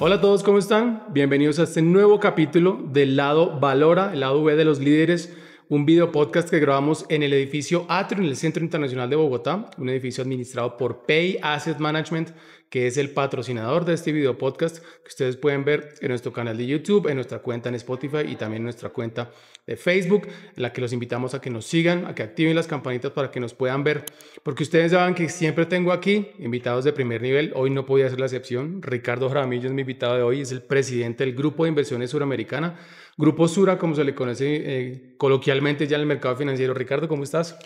Hola a todos, ¿cómo están? Bienvenidos a este nuevo capítulo del lado Valora, el lado V de los líderes, un video podcast que grabamos en el edificio atrio en el Centro Internacional de Bogotá, un edificio administrado por Pay Asset Management, que es el patrocinador de este video podcast, que ustedes pueden ver en nuestro canal de YouTube, en nuestra cuenta en Spotify y también en nuestra cuenta de Facebook, en la que los invitamos a que nos sigan, a que activen las campanitas para que nos puedan ver, porque ustedes saben que siempre tengo aquí invitados de primer nivel, hoy no podía ser la excepción, Ricardo Jaramillo es mi invitado de hoy, es el presidente del Grupo de Inversiones Suramericana, Grupo Sura, como se le conoce eh, coloquialmente ya en el mercado financiero. Ricardo, ¿cómo estás?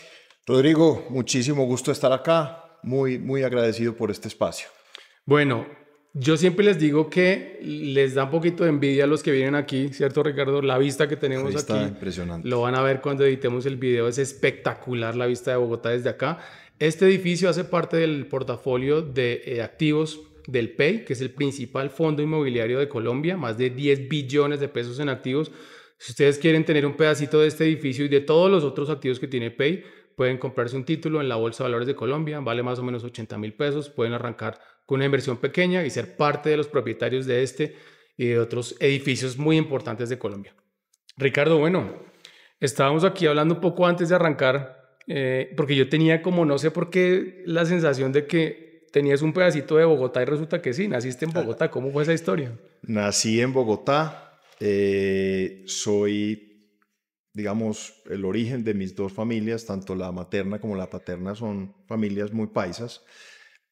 Rodrigo, muchísimo gusto estar acá. Muy, muy agradecido por este espacio. Bueno, yo siempre les digo que les da un poquito de envidia a los que vienen aquí, ¿cierto, Ricardo? La vista que tenemos aquí. impresionante. Lo van a ver cuando editemos el video. Es espectacular la vista de Bogotá desde acá. Este edificio hace parte del portafolio de eh, activos del PEI, que es el principal fondo inmobiliario de Colombia, más de 10 billones de pesos en activos. Si ustedes quieren tener un pedacito de este edificio y de todos los otros activos que tiene PEI, pueden comprarse un título en la Bolsa de Valores de Colombia, vale más o menos 80 mil pesos, pueden arrancar con una inversión pequeña y ser parte de los propietarios de este y de otros edificios muy importantes de Colombia. Ricardo, bueno, estábamos aquí hablando un poco antes de arrancar, eh, porque yo tenía como, no sé por qué, la sensación de que tenías un pedacito de Bogotá y resulta que sí, naciste en ah. Bogotá. ¿Cómo fue esa historia? Nací en Bogotá. Eh, soy, digamos, el origen de mis dos familias, tanto la materna como la paterna, son familias muy paisas.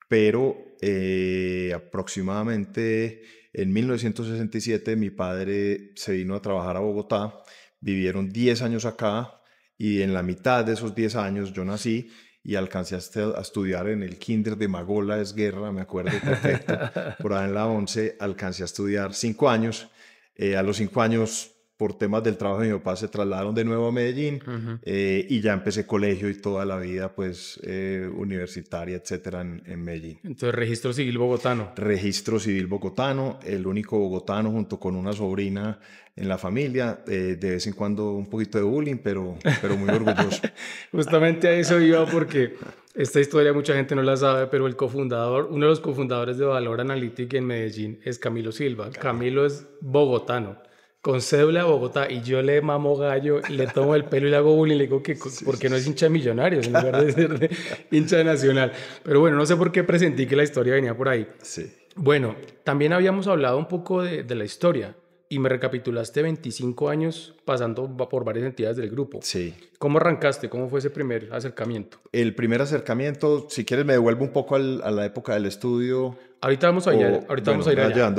Pero eh, aproximadamente en 1967 mi padre se vino a trabajar a Bogotá. Vivieron 10 años acá y en la mitad de esos 10 años yo nací y alcancé a estudiar en el kinder de Magola, es guerra, me acuerdo perfecto, por ahí en la 11, alcancé a estudiar cinco años. Eh, a los cinco años por temas del trabajo de mi papá se trasladaron de nuevo a Medellín eh, y ya empecé colegio y toda la vida pues eh, universitaria, etcétera, en, Medellín. Entonces, registro civil bogotano. Registro civil bogotano, el único bogotano junto con una sobrina en la familia, eh, de vez en cuando un poquito de bullying, pero, pero muy orgulloso. Justamente a eso iba porque esta historia mucha gente no la sabe, pero el cofundador, uno de los cofundadores de Valor Analytic en Medellín es Camilo Silva. Camilo es bogotano con cédula a Bogotá y yo le mamo gallo, le tomo el pelo y le hago bullying, le digo que porque no es hincha de millonarios en lugar de ser hincha nacional. Pero bueno, no sé por qué presentí que la historia venía por ahí. Sí. Bueno, también habíamos hablado un poco de, de la historia y me recapitulaste 25 años pasando por varias entidades del grupo. Sí. ¿Cómo arrancaste? ¿Cómo fue ese primer acercamiento? El primer acercamiento, si quieres, me devuelvo un poco a la época del estudio. Ahorita vamos a ir, ahorita vamos a ir allá.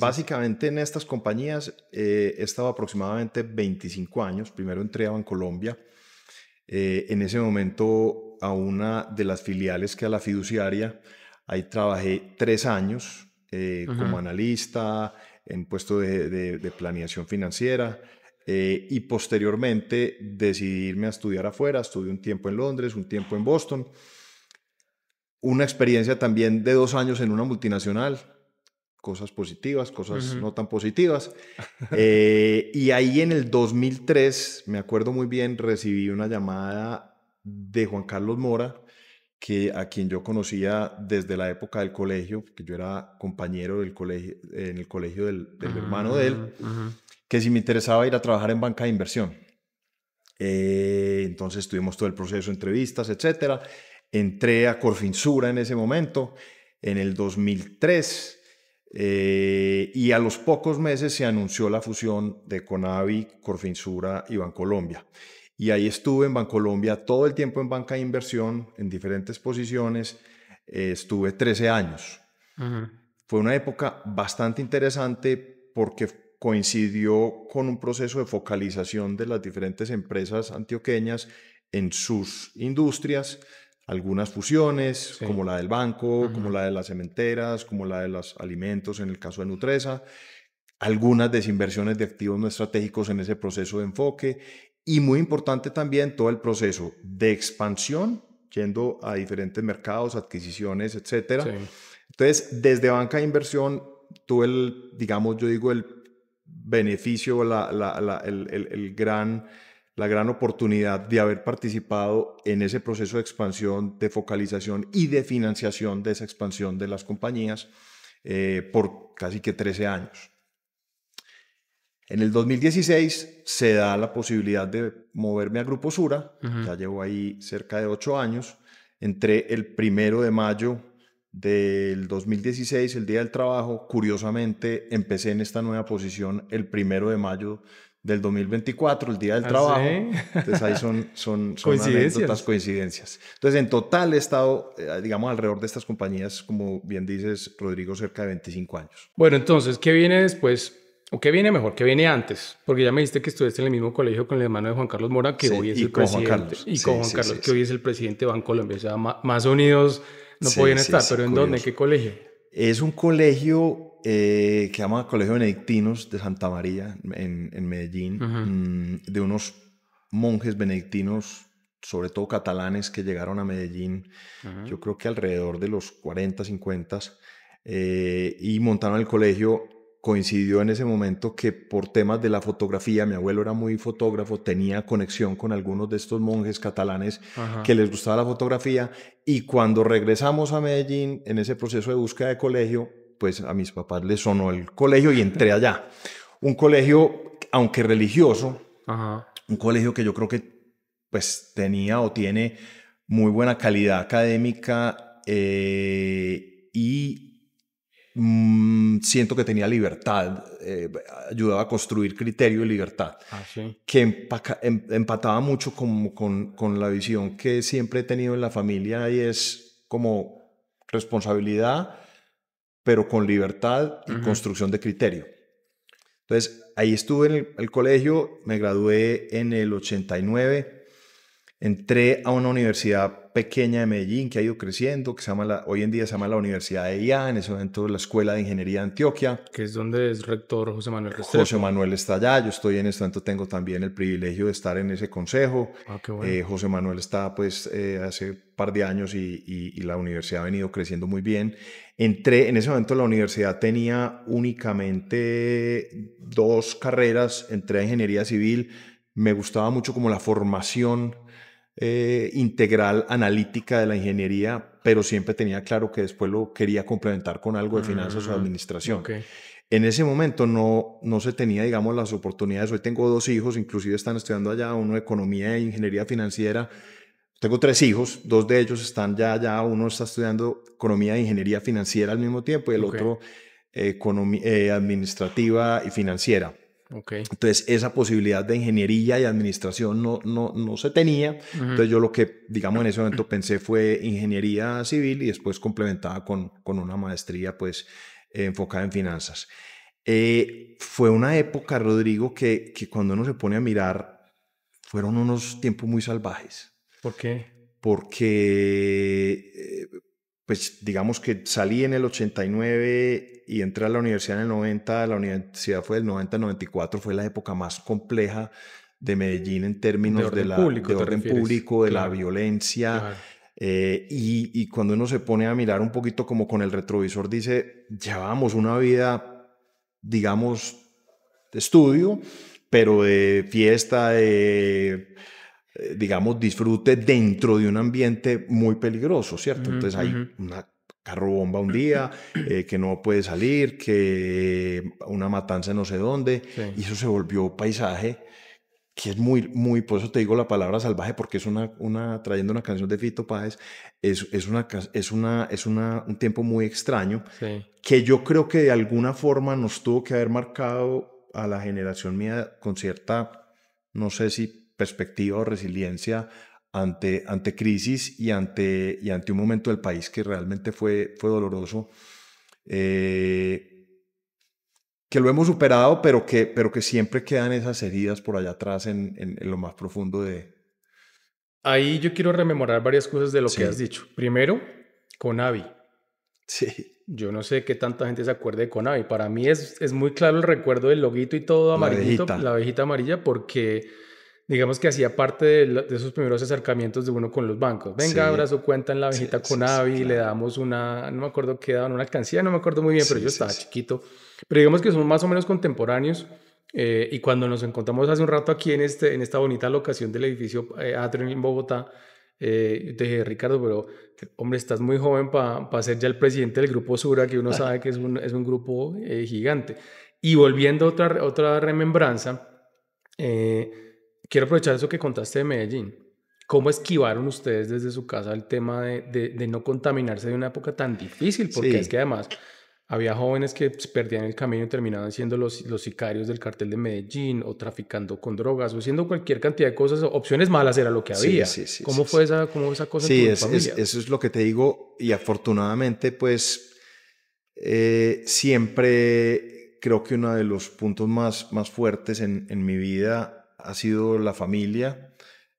básicamente en estas compañías eh, he estado aproximadamente 25 años. Primero entré a Bancolombia. Eh, en ese momento a una de las filiales que a la fiduciaria. Ahí trabajé tres años eh, como analista en puesto de, planeación financiera. Eh, y posteriormente decidirme a estudiar afuera. Estudié un tiempo en Londres, un tiempo en Boston. Una experiencia también de dos años en una multinacional. Cosas positivas, cosas no tan positivas. Eh, y ahí en el 2003, me acuerdo muy bien, recibí una llamada de Juan Carlos Mora, que a quien yo conocía desde la época del colegio, que yo era compañero del colegio, en el colegio del, hermano de él, que si me interesaba ir a trabajar en banca de inversión. Eh, entonces tuvimos todo el proceso, entrevistas, etcétera. Entré a Corfinsura en ese momento, en el 2003, eh, y a los pocos meses se anunció la fusión de Conavi, Corfinsura y Bancolombia. Colombia. Y ahí estuve en Bancolombia todo el tiempo en banca de inversión, en diferentes posiciones. Eh, estuve 13 años. Fue una época bastante interesante porque coincidió con un proceso de focalización de las diferentes empresas antioqueñas en sus industrias, algunas fusiones, como la del banco, como la de las cementeras, como la de los alimentos en el caso de Nutresa, algunas desinversiones de activos no estratégicos en ese proceso de enfoque y muy importante también todo el proceso de expansión, yendo a diferentes mercados, adquisiciones, etcétera. Entonces, desde banca de inversión, tuve el, digamos, yo digo el beneficio, la, la, el, el, gran la gran oportunidad de haber participado en ese proceso de expansión, de focalización y de financiación de esa expansión de las compañías eh, por casi que 13 años. En el 2016 se da la posibilidad de moverme a Grupo Sura, ya llevo ahí cerca de ocho años. Entré el primero de mayo del 2016, el Día del Trabajo. Curiosamente, empecé en esta nueva posición el primero de mayo del 2024, el Día del ¿Ah, Trabajo. Entonces ahí son, son, son coincidencias. coincidencias. Entonces en total he estado, eh, digamos, alrededor de estas compañías, como bien dices, Rodrigo, cerca de 25 años. Bueno, entonces, ¿qué viene después? ¿O qué viene mejor? ¿Qué viene antes? Porque ya me dijiste que estuviste en el mismo colegio con el hermano de Juan Carlos Mora, que hoy es el presidente. Y con Juan Carlos, que hoy es el presidente de Colombia. O sea, más unidos no podían estar. ¿Pero en dónde? ¿En qué colegio? Es un colegio eh, que se llama Colegio Benedictinos de Santa María, en, Medellín, mm, de unos monjes benedictinos sobre todo catalanes que llegaron a Medellín, yo creo que alrededor de los 40, 50, eh, y montaron el colegio coincidió en ese momento que por temas de la fotografía, mi abuelo era muy fotógrafo, tenía conexión con algunos de estos monjes catalanes que les gustaba la fotografía y cuando regresamos a Medellín en ese proceso de búsqueda de colegio, pues a mis papás les sonó el colegio y entré allá. Un colegio, aunque religioso, un colegio que yo creo que pues tenía o tiene muy buena calidad académica eh, y Mm, siento que tenía libertad, eh, ayudaba a construir criterio y libertad, ah, que em, empataba mucho con, con, con la visión que siempre he tenido en la familia y es como responsabilidad, pero con libertad y construcción de criterio. Entonces, ahí estuve en el, el, colegio, me gradué en el 89 Entré a una universidad pequeña de Medellín que ha ido creciendo, que se llama hoy en día se llama la Universidad de IA, en ese momento la Escuela de Ingeniería de Antioquia. Que es donde es rector José Manuel Restrepo. José Manuel está allá, yo estoy en este momento, tengo también el privilegio de estar en ese consejo. Ah, qué bueno. Eh, José Manuel está pues eh, hace un par de años y, y, y la universidad ha venido creciendo muy bien. Entré, en ese momento la universidad tenía únicamente dos carreras, entré a Ingeniería Civil, me gustaba mucho como la formación eh, integral analítica de la ingeniería, pero siempre tenía claro que después lo quería complementar con algo de mm, finanzas o mm, mm. administración. En ese momento no, no se tenía, digamos, las oportunidades. Hoy tengo dos hijos, inclusive están estudiando allá, uno economía e ingeniería financiera. Tengo tres hijos, dos de ellos están ya allá, uno está estudiando economía e ingeniería financiera al mismo tiempo y el otro eh, eh, administrativa y financiera. Entonces, esa posibilidad de ingeniería y administración no, no, no se tenía. Entonces, yo lo que, digamos, en ese momento pensé fue ingeniería civil y después complementada con, con una maestría, pues, eh, enfocada en finanzas. Eh, fue una época, Rodrigo, que, que cuando uno se pone a mirar, fueron unos tiempos muy salvajes. ¿Por qué? Porque... Eh, pues digamos que salí en el 89 y entré a la universidad en el 90, la universidad fue del 90 94, fue la época más compleja de Medellín en términos de orden público, de, la violencia. Eh, y, cuando uno se pone a mirar un poquito como con el retrovisor, dice, llevamos una vida, digamos, de estudio, pero de fiesta, de eh, digamos, disfrute dentro de un ambiente muy peligroso, ¿cierto? Entonces hay una carro bomba un día, eh, que no puede salir, que una matanza no sé dónde, y eso se volvió paisaje que es muy, muy, por eso te digo la palabra salvaje, porque es una, una trayendo una canción de Fito Páez, es, una, es, una, es una, un tiempo muy extraño, que yo creo que de alguna forma nos tuvo que haber marcado a la generación mía con cierta, no sé si perspectiva o resiliencia ante, ante crisis y ante, y ante un momento del país que realmente fue, fue doloroso, eh, que lo hemos superado, pero que, pero que siempre quedan esas heridas por allá atrás en, en, lo más profundo de... Ahí yo quiero rememorar varias cosas de lo que has dicho. Primero, Conavi. Sí. Yo no sé qué tanta gente se acuerde de Conavi. Para mí es, es muy claro el recuerdo del loguito y todo amarillito, la vejita la abejita amarilla, porque digamos que hacía parte de, esos primeros acercamientos de uno con los bancos. Venga, abrazo, abra su cuenta en la viejita con Conavi, le damos una, no me acuerdo qué daban, una alcancía, no me acuerdo muy bien, pero yo estaba chiquito. Pero digamos que son más o menos contemporáneos. Eh, y cuando nos encontramos hace un rato aquí en, este, en esta bonita locación del edificio eh, en Bogotá, eh, te dije, Ricardo, pero hombre, estás muy joven para ser ya el presidente del grupo Sura, que uno sabe que es un, grupo eh, gigante. Y volviendo a otra, otra remembranza, eh, Quiero aprovechar eso que contaste de Medellín. ¿Cómo esquivaron ustedes desde su casa el tema de, de, no contaminarse de una época tan difícil? Porque es que además había jóvenes que pues, perdían el camino y terminaban siendo los, los sicarios del cartel de Medellín o traficando con drogas o haciendo cualquier cantidad de cosas. Opciones malas era lo que había. Sí, sí, sí, ¿Cómo fue esa, cómo esa cosa? Sí, en tu familia? eso es lo que te digo y afortunadamente pues eh, siempre creo que uno de los puntos más, más fuertes en, en mi vida ha sido la familia,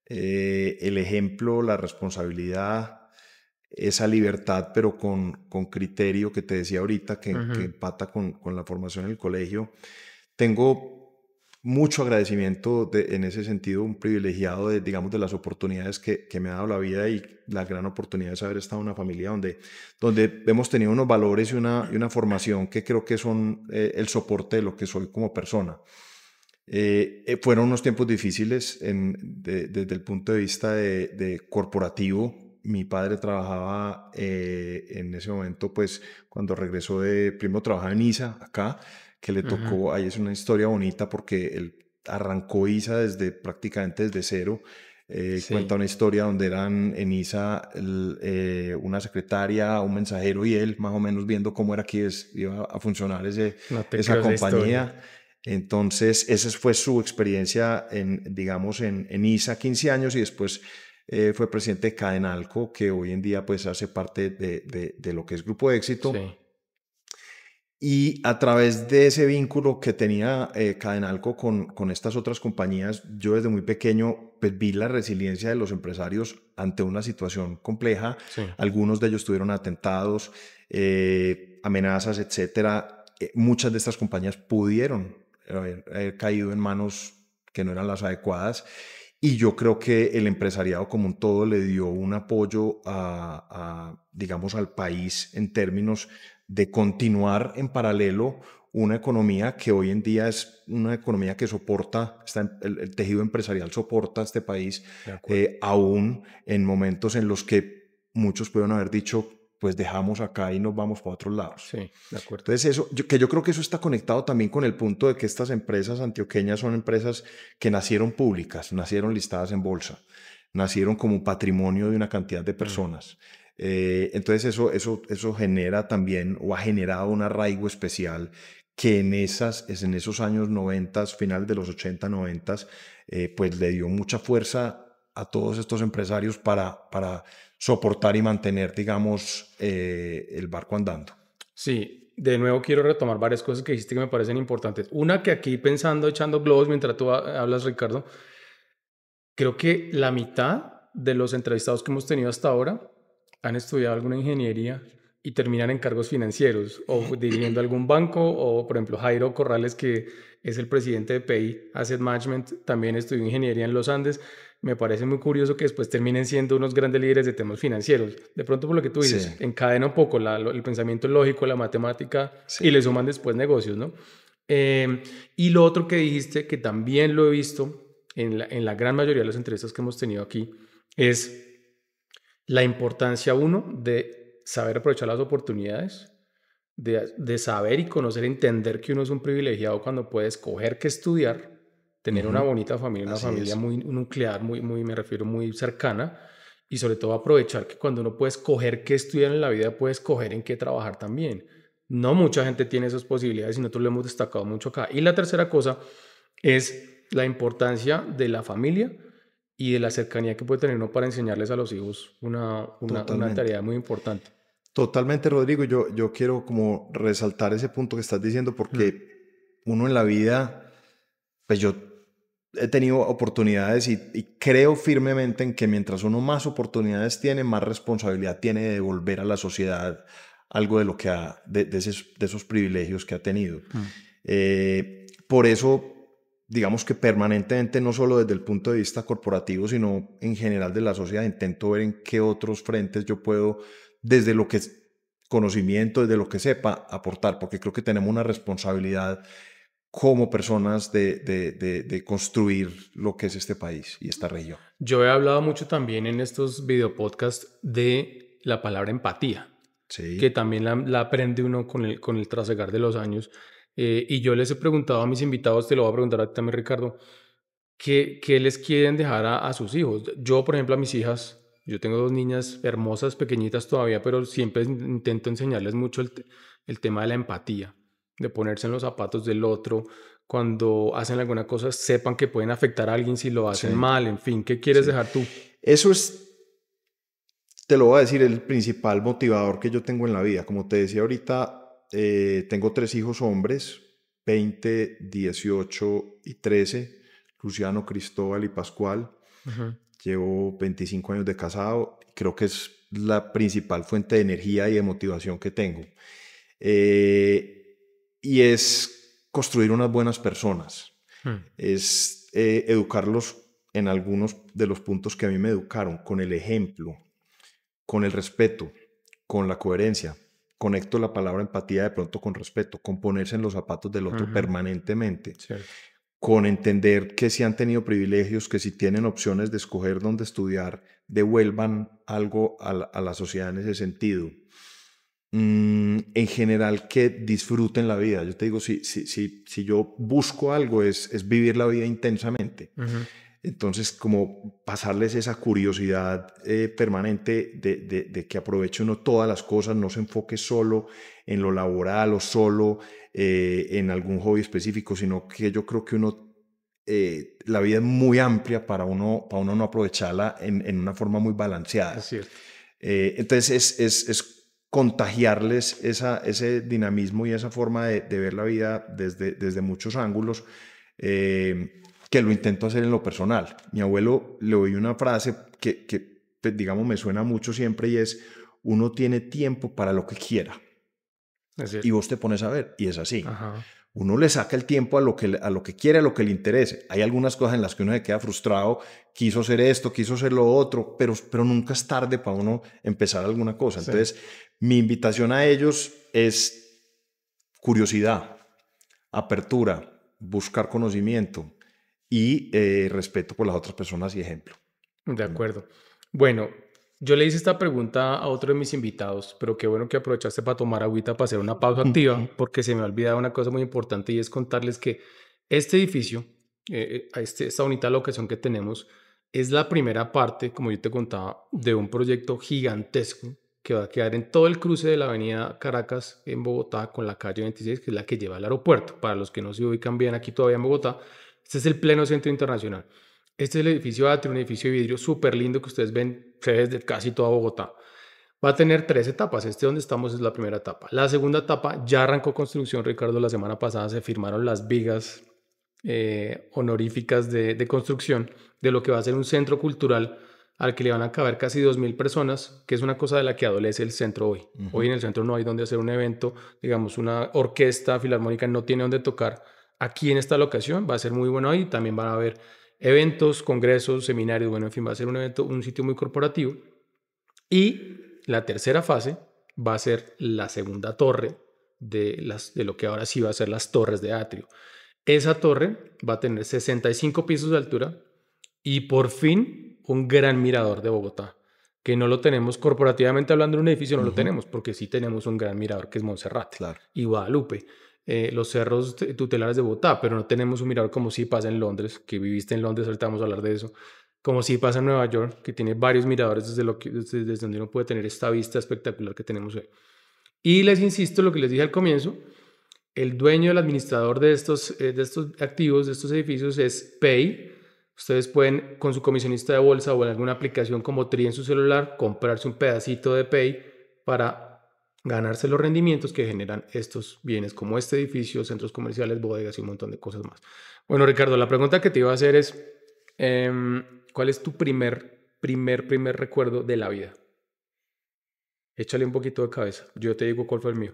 eh, el ejemplo, la responsabilidad, esa libertad, pero con, criterio que te decía ahorita, que, empata con, la formación en el colegio. Tengo mucho agradecimiento en ese sentido, un privilegiado de, digamos, de las oportunidades que, me ha dado la vida y la gran oportunidad de haber estado en una familia donde, donde hemos tenido unos valores y una, formación que creo que son eh, el soporte de lo que soy como persona. Eh, eh, fueron unos tiempos difíciles desde el punto de vista de, corporativo. Mi padre trabajaba eh, en ese momento, pues cuando regresó de, primo trabajaba en ISA acá, que le tocó, ahí es una historia bonita porque él arrancó ISA desde prácticamente desde cero. Cuenta una historia donde eran en ISA una secretaria, un mensajero y él, más o menos viendo cómo era que iba a funcionar ese, esa compañía. Entonces, esa fue su experiencia, en, digamos, en, ISA 15 años y después eh, fue presidente de Cadenalco, que hoy en día pues hace parte de, lo que es Grupo Éxito. Y a través de ese vínculo que tenía eh, Cadenalco con, estas otras compañías, yo desde muy pequeño pues, vi la resiliencia de los empresarios ante una situación compleja. Algunos de ellos tuvieron atentados, eh, amenazas, etcétera. muchas de estas compañías pudieron haber, caído en manos que no eran las adecuadas. Y yo creo que el empresariado como un todo le dio un apoyo a, digamos, al país en términos de continuar en paralelo una economía que hoy en día es una economía que soporta, está, el, tejido empresarial soporta este país, eh, aún en momentos en los que muchos pueden haber dicho pues dejamos acá y nos vamos para otros lados. Sí, de acuerdo. Entonces, eso, yo, que yo creo que eso está conectado también con el punto de que estas empresas antioqueñas son empresas que nacieron públicas, nacieron listadas en bolsa, nacieron como patrimonio de una cantidad de mm. personas. Eh, entonces, eso, eso, eso genera también o ha generado un arraigo especial que en, esas, es en esos años 90, finales de los 80, 90, eh, pues le dio mucha fuerza a todos estos empresarios para, para soportar y mantener, digamos, eh, el barco andando. Sí, de nuevo quiero retomar varias cosas que dijiste que me parecen importantes. Una que aquí pensando, echando globos mientras tú ah, hablas, Ricardo, creo que la mitad de los entrevistados que hemos tenido hasta ahora han estudiado alguna ingeniería y terminan en cargos financieros o dirigiendo algún banco o, por ejemplo, Jairo Corrales, que es el presidente de PI Asset Management, también estudió ingeniería en los Andes me parece muy curioso que después terminen siendo unos grandes líderes de temas financieros. De pronto, por lo que tú dices, encadenan un poco el pensamiento lógico, la matemática y le suman después negocios, ¿no? Eh, y lo otro que dijiste, que también lo he visto en la, en la gran mayoría de las entrevistas que hemos tenido aquí, es la importancia, uno, de saber aprovechar las oportunidades, de, de, saber y conocer, entender que uno es un privilegiado cuando puede escoger qué estudiar, tener una bonita familia, una familia muy nuclear, muy, muy, me refiero, muy cercana. Y sobre todo aprovechar que cuando uno puede escoger qué estudiar en la vida, puede escoger en qué trabajar también. No mucha gente tiene esas posibilidades y nosotros lo hemos destacado mucho acá. Y la tercera cosa es la importancia de la familia y de la cercanía que puede tener uno para enseñarles a los hijos una, una, una tarea muy importante. Totalmente, Rodrigo. Yo, yo quiero como resaltar ese punto que estás diciendo porque uno en la vida, pues yo he tenido oportunidades y, creo firmemente en que mientras uno más oportunidades tiene, más responsabilidad tiene de devolver a la sociedad algo de lo que ha, de, esos privilegios que ha tenido. Mm. Eh, por eso, digamos que permanentemente, no solo desde el punto de vista corporativo, sino en general de la sociedad, intento ver en qué otros frentes yo puedo, desde lo que es conocimiento, desde lo que sepa, aportar, porque creo que tenemos una responsabilidad como personas de, construir lo que es este país y esta región. Yo he hablado mucho también en estos videopodcasts de la palabra empatía, que también la, aprende uno con el, con el trasegar de los años. Eh, y yo les he preguntado a mis invitados, te lo voy a preguntar a ti también, Ricardo, ¿qué, les quieren dejar a, sus hijos? Yo, por ejemplo, a mis hijas, yo tengo dos niñas hermosas, pequeñitas todavía, pero siempre intento enseñarles mucho el, el tema de la empatía de ponerse en los zapatos del otro, cuando hacen alguna cosa, sepan que pueden afectar a alguien si lo hacen mal, en fin, ¿qué quieres dejar tú? Eso es, te lo voy a decir, el principal motivador que yo tengo en la vida. Como te decía ahorita, eh, tengo tres hijos hombres, 20, 18 y 13, Luciano, Cristóbal y Pascual. Llevo 25 años de casado, creo que es la principal fuente de energía y de motivación que tengo. Eh, y es construir unas buenas personas, hmm. es eh, educarlos en algunos de los puntos que a mí me educaron, con el ejemplo, con el respeto, con la coherencia. Conecto la palabra empatía de pronto con respeto, con ponerse en los zapatos del otro permanentemente, con entender que si han tenido privilegios, que si tienen opciones de escoger dónde estudiar, devuelvan algo a la sociedad en ese sentido Mm, en general que disfruten la vida. Yo te digo, si, si, si, si yo busco algo es, es vivir la vida intensamente. Entonces, como pasarles esa curiosidad eh, permanente de, de, que aproveche uno todas las cosas, no se enfoque solo en lo laboral o solo eh, en algún hobby específico, sino que yo creo que uno, eh, la vida es muy amplia para uno, para uno no aprovecharla en, en una forma muy balanceada. Es entonces, es, es, es contagiarles ese dinamismo y esa forma de, ver la vida desde, muchos ángulos, eh, que lo intento hacer en lo personal. Mi abuelo le oí una frase que, que, pues, digamos, me suena mucho siempre y es, uno tiene tiempo para lo que quiera. Y vos te pones a ver, y es así. Ajá uno le saca el tiempo a lo, que, a lo que quiere, a lo que le interese. Hay algunas cosas en las que uno se queda frustrado, quiso hacer esto, quiso hacer lo otro, pero, pero nunca es tarde para uno empezar alguna cosa. Entonces, mi invitación a ellos es curiosidad, apertura, buscar conocimiento y eh, respeto por las otras personas y ejemplo. De acuerdo. Bueno, yo le hice esta pregunta a otro de mis invitados, pero qué bueno que aprovechaste para tomar agüita para hacer una pausa activa, porque se me ha olvidado una cosa muy importante y es contarles que este edificio, eh, eh, este, esta bonita locación que tenemos, es la primera parte, como yo te contaba, de un proyecto gigantesco que va a quedar en todo el cruce de la avenida Caracas en Bogotá con la calle 26, que es la que lleva al aeropuerto. Para los que no se ubican bien aquí todavía en Bogotá, este es el pleno centro internacional. Este es el edificio atrio, un edificio de vidrio súper lindo que ustedes ven, desde casi toda Bogotá. Va a tener tres etapas. Este donde estamos es la primera etapa. La segunda etapa ya arrancó construcción, Ricardo. La semana pasada se firmaron las vigas eh, honoríficas de, construcción de lo que va a ser un centro cultural al que le van a caber casi 2.000 personas, que es una cosa de la que adolece el centro hoy. Hoy en el centro no hay donde hacer un evento, digamos, una orquesta filarmónica no tiene donde tocar. Aquí en esta locación va a ser muy bueno y también van a haber eventos, congresos, seminarios, bueno, en fin, va a ser un evento, un sitio muy corporativo. Y la tercera fase va a ser la segunda torre de, las, de lo que ahora sí va a ser las torres de atrio. Esa torre va a tener 65 pisos de altura y por fin un gran mirador de Bogotá, que no lo tenemos corporativamente hablando de un edificio, no lo tenemos, porque sí tenemos un gran mirador que es Montserrat y Guadalupe eh, los cerros tutelares de Bogotá, pero no tenemos un mirador como si pasa en Londres, que viviste en Londres, ahorita vamos a hablar de eso, como si pasa en Nueva York, que tiene varios miradores desde, lo que, desde, donde uno puede tener esta vista espectacular que tenemos hoy. Y les insisto, lo que les dije al comienzo, el dueño, el administrador de estos, eh, de estos activos, de estos edificios es Pay. Ustedes pueden con su comisionista de bolsa o en alguna aplicación como Tri en su celular comprarse un pedacito de Pay para ganarse los rendimientos que generan estos bienes como este edificio, centros comerciales, bodegas y un montón de cosas más. Bueno, Ricardo, la pregunta que te iba a hacer es, em, ¿cuál es tu primer, primer, primer recuerdo de la vida? Échale un poquito de cabeza. Yo te digo cuál fue el mío.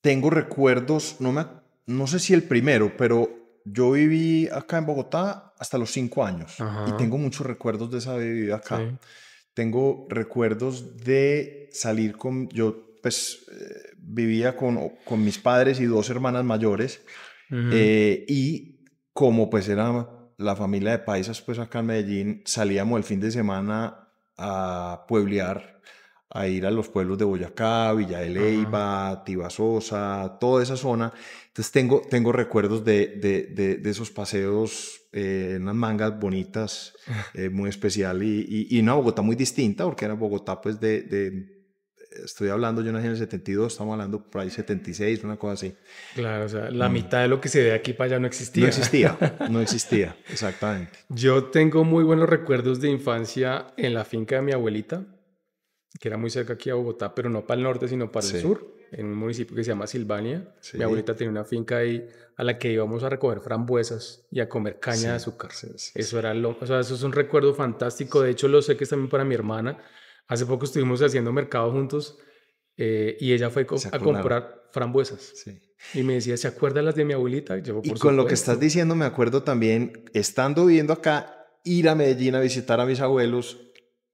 Tengo recuerdos, no, me, no sé si el primero, pero yo viví acá en Bogotá hasta los cinco años y tengo muchos recuerdos de esa vida acá. Tengo recuerdos de salir con, yo pues eh, vivía con, con mis padres y dos hermanas mayores eh, y como pues era la familia de paisas pues acá en Medellín salíamos el fin de semana a pueblear a ir a los pueblos de Boyacá, Villa de Leyva, Tibasosa, toda esa zona. Entonces tengo, tengo recuerdos de, de, de, esos paseos, eh, en unas mangas bonitas, muy especial y, y, y, una Bogotá muy distinta, porque era Bogotá pues de, estoy hablando, yo nací en el 72, estamos hablando por ahí 76, una cosa así. Claro, o sea, la mm. mitad de lo que se ve aquí para allá no existía. No existía, no existía, exactamente. Yo tengo muy buenos recuerdos de infancia en la finca de mi abuelita, que era muy cerca aquí a Bogotá, pero no para el norte, sino para el sur, en un municipio que se llama Silvania. Mi abuelita tenía una finca ahí a la que íbamos a recoger frambuesas y a comer caña de azúcar. Eso era loco, o sea, eso es un recuerdo fantástico. De hecho, lo sé que es también para mi hermana Hace poco estuvimos haciendo mercado juntos eh, y ella fue a comprar frambuesas. Y me decía, ¿se acuerdan las de mi abuelita? y con lo que estás diciendo, me acuerdo también, estando viviendo acá, ir a Medellín a visitar a mis abuelos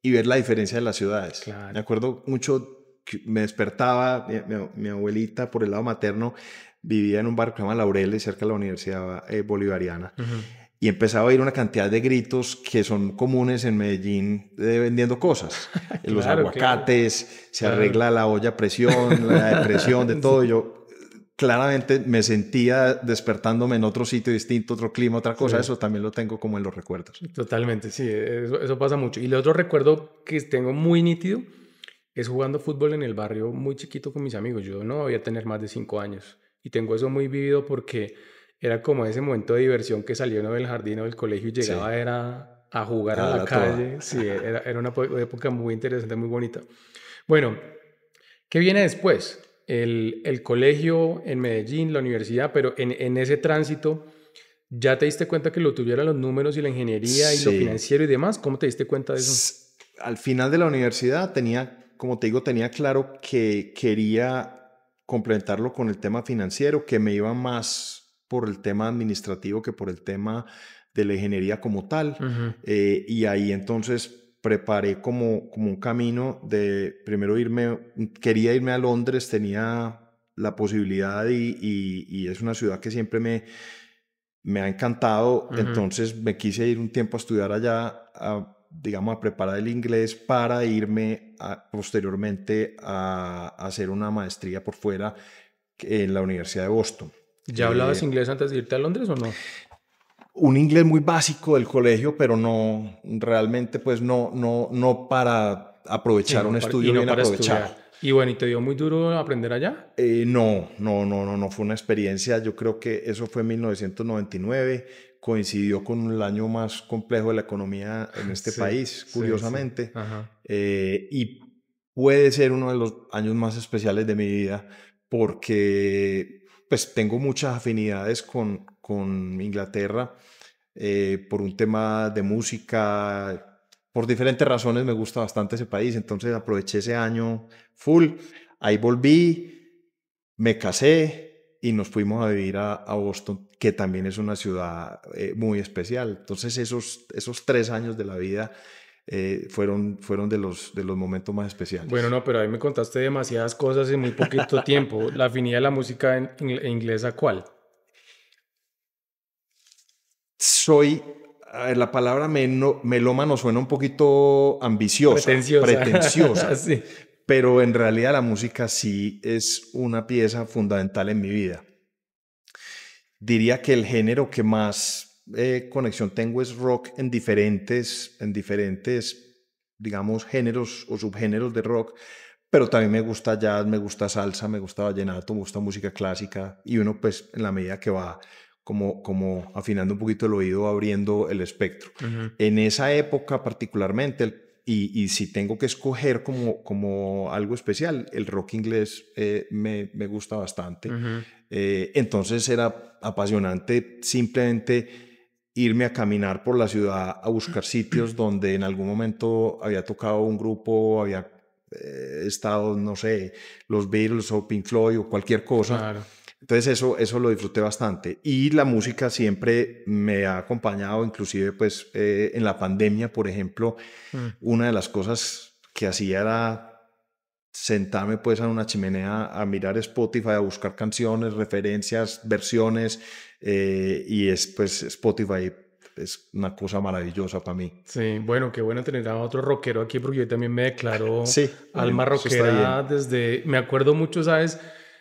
y ver la diferencia de las ciudades. Me acuerdo mucho que me despertaba, mi, abuelita por el lado materno vivía en un barrio que se llama Laureles, cerca de la Universidad eh, Bolivariana y empezaba a oír una cantidad de gritos que son comunes en Medellín vendiendo cosas. Eh, los aguacates, se arregla la olla a presión, la depresión, de todo. yo claramente me sentía despertándome en otro sitio distinto, otro clima, otra cosa. Eso también lo tengo como en los recuerdos. Totalmente, sí, eso, pasa mucho. Y el otro recuerdo que tengo muy nítido es jugando fútbol en el barrio muy chiquito con mis amigos. Yo no voy a tener más de cinco años. Y tengo eso muy vivido porque era como ese momento de diversión que salió uno del jardín o del colegio y llegaba era a jugar a, la, calle. Sí, era, una época muy interesante, muy bonita. Bueno, ¿qué viene después? El, colegio en Medellín, la universidad, pero en, ese tránsito, ¿ya te diste cuenta que lo tuvieran los números y la ingeniería y lo financiero y demás? ¿Cómo te diste cuenta de eso? Al final de la universidad tenía, como te digo, tenía claro que quería complementarlo con el tema financiero, que me iba más por el tema administrativo que por el tema de la ingeniería como tal. Eh, y ahí entonces preparé como, como un camino de primero irme, quería irme a Londres, tenía la posibilidad y, es una ciudad que siempre me, me ha encantado, entonces me quise ir un tiempo a estudiar allá, digamos, a preparar el inglés para irme posteriormente a hacer una maestría por fuera en la Universidad de Boston. ¿Ya hablabas inglés antes de irte a Londres o no? Un inglés muy básico del colegio, pero no realmente, pues no, no, no para aprovechar un estudio bien aprovechado. Y bueno, ¿y te dio muy duro aprender allá? no, no, no, no, no fue una experiencia. Yo creo que eso fue en 1999, coincidió con el año más complejo de la economía en este país, curiosamente. y puede ser uno de los años más especiales de mi vida porque pues tengo muchas afinidades con, con Inglaterra eh, por un tema de música, por diferentes razones me gusta bastante ese país, entonces aproveché ese año full, ahí volví, me casé y nos fuimos a vivir a, Boston, que también es una ciudad eh, muy especial. Entonces esos, esos tres años de la vida eh, fueron, fueron de, los, de los momentos más especiales. Bueno, no, pero ahí me contaste demasiadas cosas en muy poquito tiempo. ¿La afinidad de la música en, inglesa cuál? Soy eh, la palabra meloma melómano suena un poquito ambiciosa, pretenciosa, pretenciosa pero en realidad la música sí es una pieza fundamental en mi vida. Diría que el género que más eh, conexión tengo es rock en diferentes, en diferentes, digamos, géneros o subgéneros de rock, pero también me gusta jazz, me gusta salsa, me gusta vallenato, me gusta música clásica y uno pues en la medida que va como, como afinando un poquito el oído, abriendo el espectro. En esa época particularmente, y, y, si tengo que escoger como, como algo especial, el rock inglés eh, me, me, gusta bastante. Eh, entonces era apasionante simplemente irme a caminar por la ciudad a buscar sitios donde en algún momento había tocado un grupo, había eh, estado, no sé, los Beatles o Pink Floyd o cualquier cosa. Entonces eso, eso lo disfruté bastante. Y la música siempre me ha acompañado, inclusive pues eh, en la pandemia, por ejemplo, mm. una de las cosas que hacía era sentarme pues a una chimenea a mirar Spotify, a buscar canciones, referencias, versiones, eh, y es pues Spotify es una cosa maravillosa para mí. Sí, bueno, qué bueno tener a otro rockero aquí porque yo también me declaro sí, alma rockera desde, me acuerdo mucho, ¿sabes?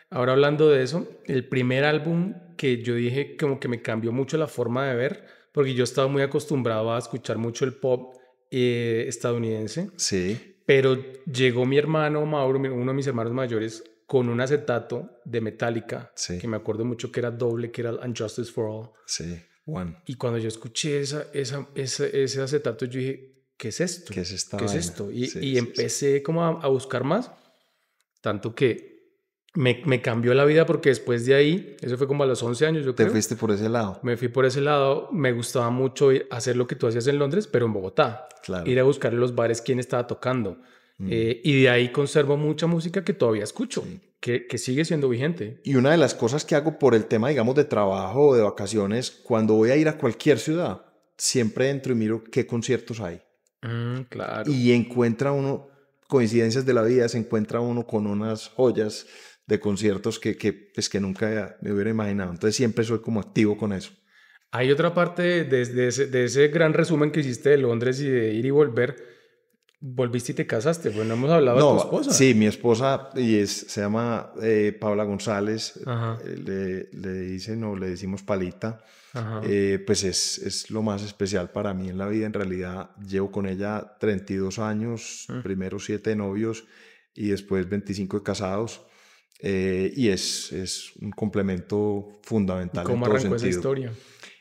Ahora hablando de eso, el primer álbum que yo dije como que me cambió mucho la forma de ver, porque yo estaba muy acostumbrado a escuchar mucho el pop eh, estadounidense. Sí. Pero llegó mi hermano Mauro, uno de mis hermanos mayores, con un acetato de Metallica, que me acuerdo mucho que era doble, que era Unjustice for All. Sí, One. Y cuando yo escuché esa, esa, ese acetato, yo dije, ¿qué es esto? ¿Qué es, esto ¿Qué es esto? Y, empecé como a buscar más, tanto que me, cambió la vida porque después de ahí, eso fue como a los 11 años, yo creo. Te fuiste por ese lado. Me fui por ese lado. Me gustaba mucho hacer lo que tú hacías en Londres, pero en Bogotá. Ir a buscar en los bares quién estaba tocando. Mm. Eh, y de ahí conservo mucha música que todavía escucho, que, que, sigue siendo vigente. Y una de las cosas que hago por el tema, digamos, de trabajo o de vacaciones, cuando voy a ir a cualquier ciudad, siempre entro y miro qué conciertos hay. Mm, claro. Y encuentra uno coincidencias de la vida, se encuentra uno con unas joyas de conciertos que, que, pues, que nunca me hubiera imaginado. Entonces siempre soy como activo con eso. Hay otra parte de, ese, gran resumen que hiciste de Londres y de ir y volver. Volviste y te casaste. Bueno, hemos hablado de tu esposa. Sí, mi esposa y es, se llama eh, Paula González. Eh, le, le, dicen o le decimos Palita. Eh, pues es, lo más especial para mí en la vida. En realidad, llevo con ella 32 años, mm. primero 7 novios y después 25 casados. Eh, y es, es un complemento fundamental. ¿Cómo en arrancó esa historia?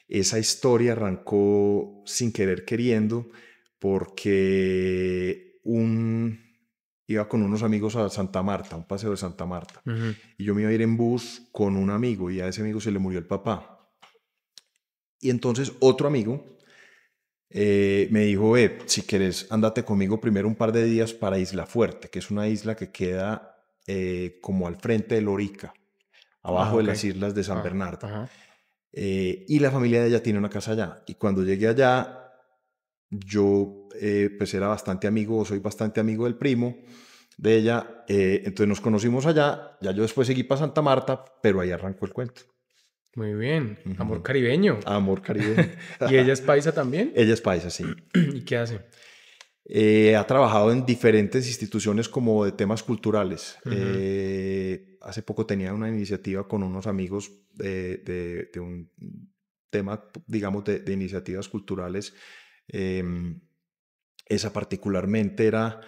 Esa historia arrancó sin querer queriendo porque un, iba con unos amigos a Santa Marta, un paseo de Santa Marta, y yo me iba a ir en bus con un amigo y a ese amigo se le murió el papá. Y entonces otro amigo eh, me dijo, eh, si quieres, ándate conmigo primero un par de días para Isla Fuerte, que es una isla que queda eh, como al frente de Lorica, ah, abajo de las islas de San ah, Bernardo. Eh, y la familia de ella tiene una casa allá. Y cuando llegué allá, yo eh, pues era bastante amigo, soy bastante amigo del primo de ella. entonces nos conocimos allá, ya yo después seguí para Santa Marta, pero ahí arrancó el cuento. Muy bien, amor caribeño. Amor caribeño. ¿Y ella es paisa también? Ella es paisa, sí. ¿Y qué hace? Eh, ha trabajado en diferentes instituciones como de temas culturales. Eh, hace poco tenía una iniciativa con unos amigos de, un tema, digamos, de, iniciativas culturales. Em, esa particularmente era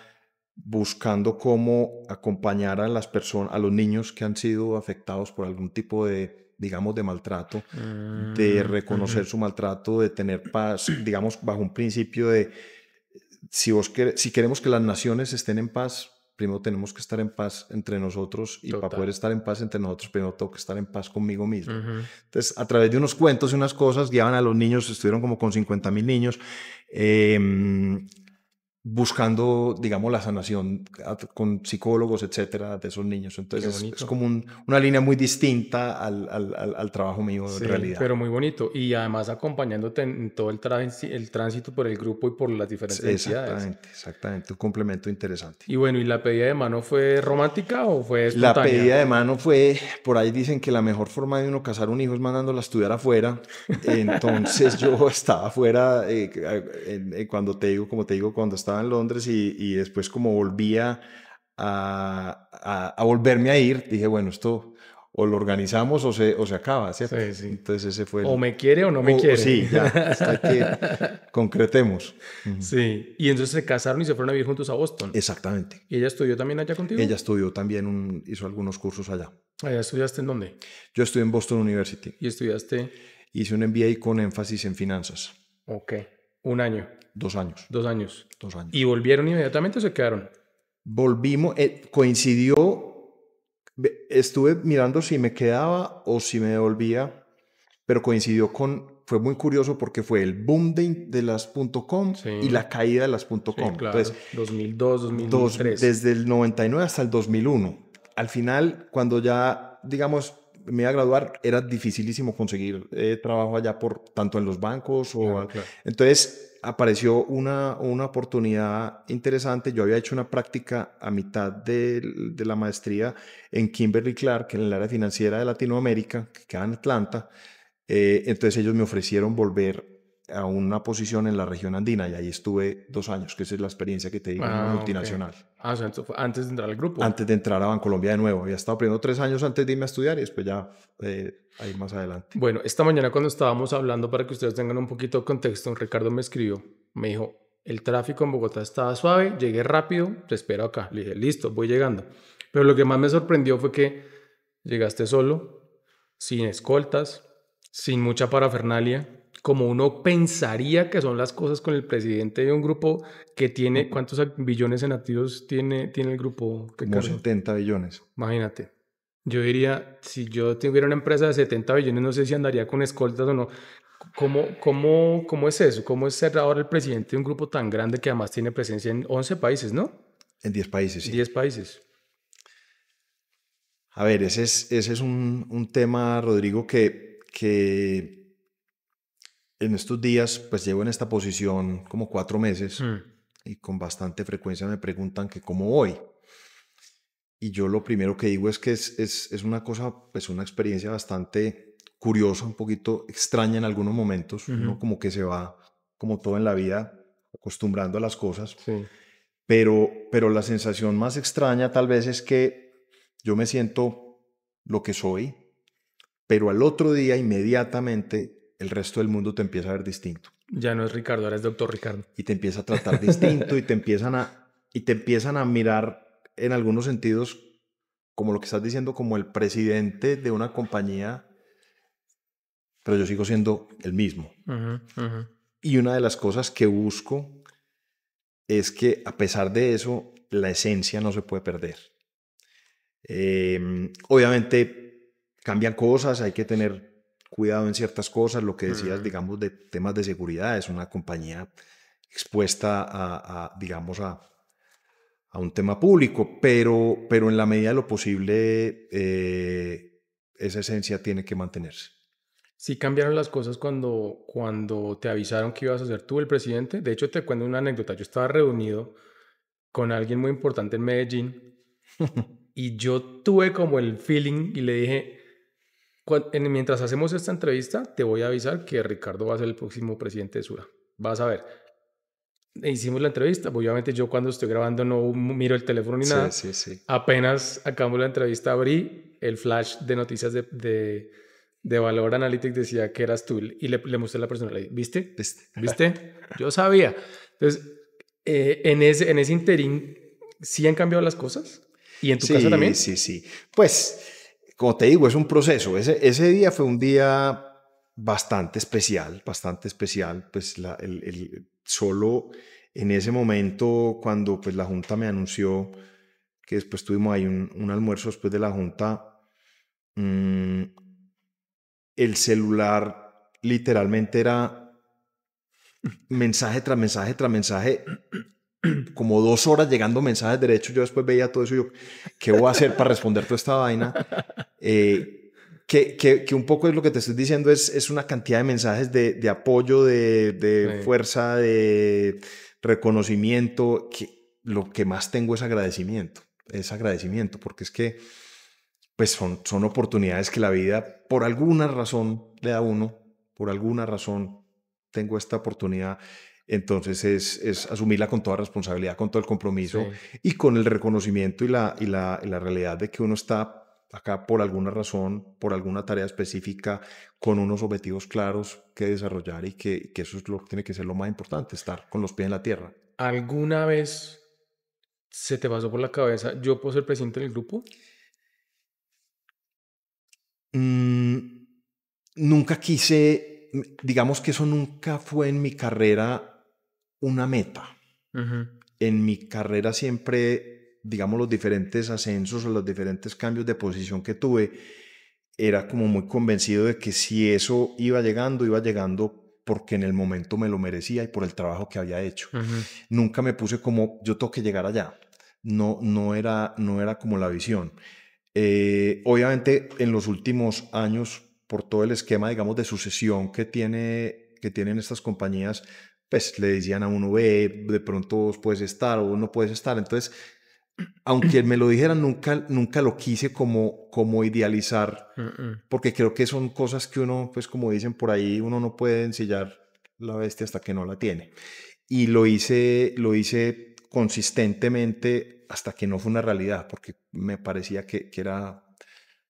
buscando cómo acompañar a las personas, a los niños que han sido afectados por algún tipo de, digamos, de maltrato, de mm, reconocer su maltrato, de tener paz, digamos, bajo un principio de si, si queremos que las naciones estén en paz, primero tenemos que estar en paz entre nosotros y para poder estar en paz entre nosotros, primero tengo que estar en paz conmigo mismo. Entonces, a través de unos cuentos y unas cosas, guiaban a los niños, estuvieron como con 50 mil niños, eh, buscando, digamos, la sanación con psicólogos, etcétera, de esos niños. Entonces es, como una línea muy distinta al, al, al, trabajo mío de en realidad. Pero muy bonito. Y además acompañándote en todo el, el tránsito por el grupo y por las diferentes exactamente, Exactamente, exactamente. Un complemento interesante. Y bueno, ¿y la pedida de mano fue romántica o fue espontánea? La pedida de mano fue, por ahí dicen que la mejor forma de uno casar un hijo es mandándola a estudiar afuera. Entonces yo estaba afuera, eh, eh, eh, cuando te digo, como te digo, cuando estaba estaba en Londres y, después como volvía a, volverme a ir, dije, bueno, esto o lo organizamos o se, o se acaba, ¿cierto? Sí, Entonces ese fue... O me quiere o no me quiere. sí, ya, hasta que concretemos. Sí, y entonces se casaron y se fueron a vivir juntos a Boston. Exactamente. ¿Y ella estudió también allá contigo? Ella estudió también, hizo algunos cursos allá. ¿Allá estudiaste en dónde? Yo estudié en Boston University. ¿Y estudiaste? Hice un MBA con énfasis en finanzas. Ok, un año. Dos años. Dos años. Dos años. ¿Y volvieron inmediatamente o se quedaron? Volvimos, eh, coincidió, estuve mirando si me quedaba o si me devolvía, pero coincidió con, fue muy curioso porque fue el boom de, las .com y la caída de las .com. Sí, claro. Entonces, 2002, 2003. desde el 99 hasta el 2001. Al final, cuando ya, digamos, me iba a graduar, era dificilísimo conseguir eh, trabajo allá por tanto en los bancos o... Entonces, apareció una, una oportunidad interesante. Yo había hecho una práctica a mitad de, la maestría en Kimberly Clark, en el área financiera de Latinoamérica, que queda en Atlanta. Eh, entonces ellos me ofrecieron volver a una posición en la región andina y ahí estuve dos años, que es la experiencia que te digo, ah, multinacional. Ah, o antes de entrar al grupo. Antes de entrar a Bancolombia de nuevo. Había estado primero tres años antes de irme a estudiar y después ya eh, ahí más adelante. Bueno, esta mañana cuando estábamos hablando, para que ustedes tengan un poquito de contexto, Ricardo me escribió, me dijo, el tráfico en Bogotá estaba suave, llegué rápido, te espero acá. Le dije, listo, voy llegando. Pero lo que más me sorprendió fue que llegaste solo, sin escoltas, sin mucha parafernalia como uno pensaría que son las cosas con el presidente de un grupo que tiene, ¿cuántos billones en activos tiene, tiene el grupo? Como 70 billones. Imagínate. Yo diría, si yo tuviera una empresa de 70 billones, no sé si andaría con escoltas o no. ¿Cómo, cómo, cómo es eso? ¿Cómo es ser ahora el presidente de un grupo tan grande que además tiene presencia en 11 países, no? En 10 países, sí. 10 países. A ver, ese es, ese es un, un tema, Rodrigo, que, que en estos días, pues llevo en esta posición como cuatro meses mm. y con bastante frecuencia me preguntan que cómo voy. Y yo lo primero que digo es que es, es, una cosa, pues una experiencia bastante curiosa, un poquito extraña en algunos momentos, como que se va, como todo en la vida, acostumbrando a las cosas. Pero, pero la sensación más extraña tal vez es que yo me siento lo que soy, pero al otro día inmediatamente el resto del mundo te empieza a ver distinto. Ya no es Ricardo, eres es doctor Ricardo. Y te empieza a tratar distinto y te empiezan a, y te empiezan a mirar en algunos sentidos, como lo que estás diciendo, como el presidente de una compañía, pero yo sigo siendo el mismo. Y una de las cosas que busco es que a pesar de eso, la esencia no se puede perder. Em, obviamente cambian cosas, hay que tener cuidado en ciertas cosas, lo que decías, digamos, de temas de seguridad, es una compañía expuesta a, digamos, a, a, un tema público, pero, pero en la medida de lo posible, eh, esa esencia tiene que mantenerse. Sí cambiaron las cosas cuando, cuando te avisaron que ibas a ser tú el presidente. De hecho, te cuento una anécdota. Yo estaba reunido con alguien muy importante en Medellín y yo tuve como el feeling y le dije, mientras hacemos esta entrevista, te voy a avisar que Ricardo va a ser el próximo presidente de Sura. Vas a ver. Hicimos la entrevista. Obviamente, yo cuando estoy grabando no miro el teléfono ni nada. Sí, sí, sí. Apenas acabamos la entrevista, abrí el flash de noticias de, de, Valor Analytics. Decía que eras tú y le, mostré la persona. ¿viste? ¿Viste? yo sabía. Entonces, eh, en, ese, en ese interín, ¿sí han cambiado las cosas? ¿Y en tu casa también? Sí, sí. Pues como te digo, es un proceso. Ese, ese día fue un día bastante especial, bastante especial, pues la, el, solo en ese momento cuando pues la Junta me anunció que después tuvimos ahí un, almuerzo después de la Junta, mm, el celular literalmente era mensaje tras mensaje tras mensaje como dos horas llegando mensajes de derecho. Yo después veía todo eso yo, ¿qué voy a hacer para responder toda esta vaina? Eh, que, un poco es lo que te estoy diciendo, es, es una cantidad de mensajes de, apoyo, de, fuerza, de reconocimiento, que lo que más tengo es agradecimiento, es agradecimiento, porque es que pues son, son oportunidades que la vida por alguna razón le da a uno, por alguna razón tengo esta oportunidad entonces es, asumirla con toda responsabilidad, con todo el compromiso y con el reconocimiento y la, y la, realidad de que uno está acá por alguna razón, por alguna tarea específica, con unos objetivos claros que desarrollar y que, eso es lo que tiene que ser lo más importante, estar con los pies en la tierra. ¿Alguna vez se te pasó por la cabeza, yo puedo ser presidente del grupo? Mm, nunca quise, digamos que eso nunca fue en mi carrera una meta. En mi carrera siempre, digamos, los diferentes ascensos o los diferentes cambios de posición que tuve, era como muy convencido de que si eso iba llegando, iba llegando porque en el momento me lo merecía y por el trabajo que había hecho. Nunca me puse como yo tengo que llegar allá. No, no, era, no era como la visión. Eh, obviamente en los últimos años, por todo el esquema, digamos, de sucesión que, tiene, que tienen estas compañías, pues le decían a uno, ve, de pronto vos puedes estar o no puedes estar. Entonces, aunque me lo dijeran, nunca, nunca lo quise como, como idealizar, porque creo que son cosas que uno, pues como dicen por ahí, uno no puede ensillar la bestia hasta que no la tiene. Y lo hice, lo hice consistentemente hasta que no fue una realidad, porque me parecía que, que era